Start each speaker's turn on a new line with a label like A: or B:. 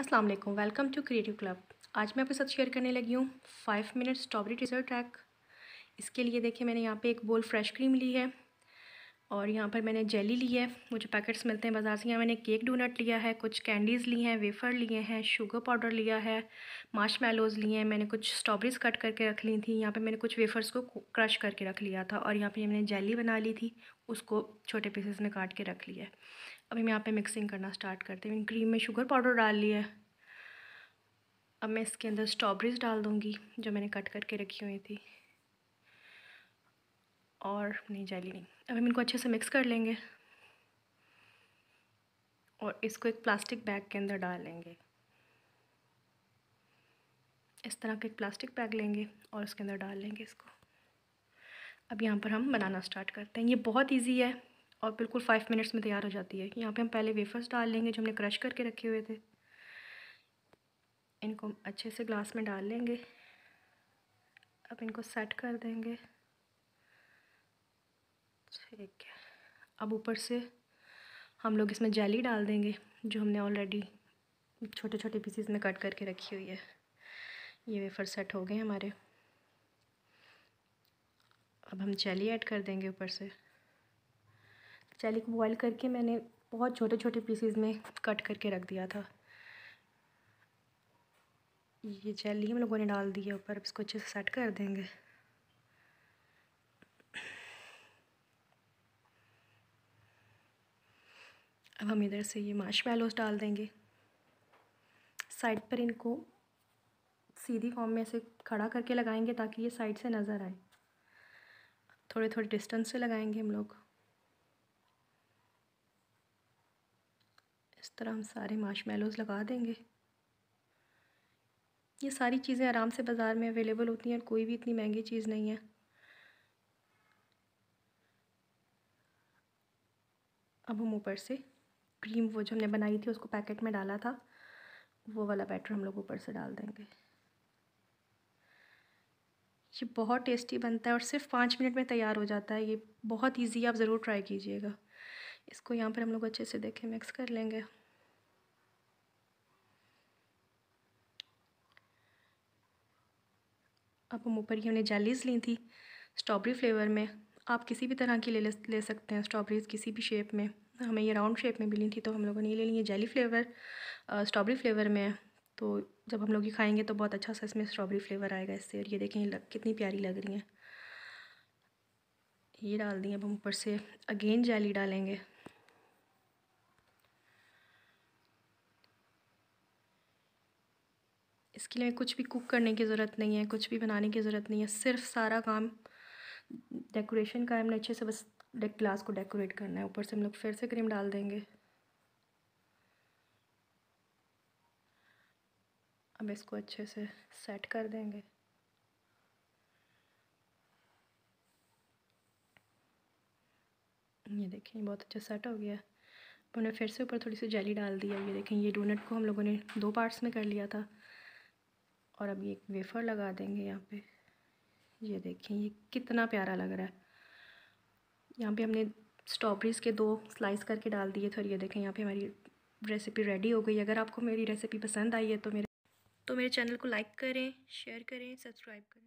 A: Aslam welcome to creative club आज मैं आपके साथ शेयर करने लगी हूँ five minute strawberry dessert track इसके लिए देखिए मैंने यहाँ पे एक बोल फ्रेश क्रीम ली है और यहाँ पर मैंने जेली ली है मुझे पैकेट्स मिलते हैं बाज़ार से यहाँ मैंने केक डोनट लिया है कुछ कैंडीज़ ली हैं वेफ़र लिए हैं शुगर पाउडर लिया है मार्श मेलोज़ लिए हैं मैंने कुछ स्ट्रॉबेरीज कट करके रख ली थी यहाँ पर मैंने कुछ वेफ़र्स को क्रश करके रख लिया था और यहाँ पर मैंने जेली बना ली थी उसको छोटे पीसेस में काट के रख लिया है अभी मैं यहाँ पे मिक्सिंग करना स्टार्ट करती हूँ क्रीम में शुगर पाउडर डाल लिया है अब मैं इसके अंदर स्ट्रॉबेरीज डाल दूँगी जो मैंने कट करके रखी हुई थी और नहीं जाली नहीं अब हम इनको अच्छे से मिक्स कर लेंगे और इसको एक प्लास्टिक बैग के अंदर डाल लेंगे इस तरह का एक प्लास्टिक बैग लेंगे और उसके अंदर डाल लेंगे इसको अब यहाँ पर हम बनाना स्टार्ट करते हैं ये बहुत इजी है और बिल्कुल फ़ाइव मिनट्स में तैयार हो जाती है यहाँ पे हम पहले वेफर्स डाल लेंगे जो हमने क्रश करके रखे हुए थे इनको अच्छे से ग्लास में डाल लेंगे अब इनको सेट कर देंगे ठीक है अब ऊपर से हम लोग इसमें जेली डाल देंगे जो हमने ऑलरेडी छोटे छोटे पीसीस में कट करके रखी हुई है ये वेफर सेट हो गए हमारे अब हम जेली ऐड कर देंगे ऊपर से चैली को बॉईल करके मैंने बहुत छोटे छोटे पीसीज में कट करके रख दिया था ये चैली हम लोगों ने डाल दी है ऊपर इसको अच्छे से सेट कर देंगे अब हम इधर से ये मार्शमेलोस डाल देंगे साइड पर इनको सीधी फॉर्म में ऐसे खड़ा करके लगाएंगे ताकि ये साइड से नज़र आए थोड़े थोड़े डिस्टेंस से लगाएंगे हम लोग इस तरह हम सारे मार्शमेलोज़ लगा देंगे ये सारी चीज़ें आराम से बाज़ार में अवेलेबल होती हैं और कोई भी इतनी महंगी चीज़ नहीं है अब हम ऊपर से क्रीम वो जो हमने बनाई थी उसको पैकेट में डाला था वो वाला बैटर हम लोग ऊपर से डाल देंगे ये बहुत टेस्टी बनता है और सिर्फ पाँच मिनट में तैयार हो जाता है ये बहुत इजी आप ज़रूर ट्राई कीजिएगा इसको यहाँ पर हम लोग अच्छे से देखें मिक्स कर लेंगे अब हम ऊपर ही हमने जेलीज ली थी स्ट्रॉबेरी फ्लेवर में आप किसी भी तरह की ले ले सकते हैं स्ट्रॉबेरीज किसी भी शेप में हमें ये राउंड शेप में भी ली थी तो हम लोगों ने ये ले ली है जेली फ्लेवर स्ट्रॉबेरी फ्लेवर में तो जब हम लोग ये खाएंगे तो बहुत अच्छा सा इसमें स्ट्रॉबेरी फ्लेवर आएगा इससे और ये देखें लग कितनी प्यारी लग रही हैं ये डाल दी अब हम ऊपर से अगेन जैली डालेंगे इसके लिए कुछ भी कुक करने की ज़रूरत नहीं है कुछ भी बनाने की ज़रूरत नहीं है सिर्फ सारा काम डेकोरेशन का हमने अच्छे से बस ग्लास को डेकोरेट करना है ऊपर से हम लोग फिर से क्रीम डाल देंगे अब इसको अच्छे से सेट कर देंगे ये देखें बहुत अच्छा सेट हो गया उन्होंने फिर से ऊपर थोड़ी सी जेली डाल दिया ये देखें ये डोनट को हम लोगों ने दो पार्ट्स में कर लिया था और अब ये एक वेफ़र लगा देंगे यहाँ पे ये देखें ये कितना प्यारा लग रहा है यहाँ पे हमने स्ट्रॉबेरीज़ के दो स्लाइस करके डाल दिए थे और ये देखें यहाँ पे हमारी रेसिपी रेडी हो गई अगर आपको मेरी रेसिपी पसंद आई है तो मेरे तो मेरे चैनल को लाइक करें शेयर करें सब्सक्राइब करें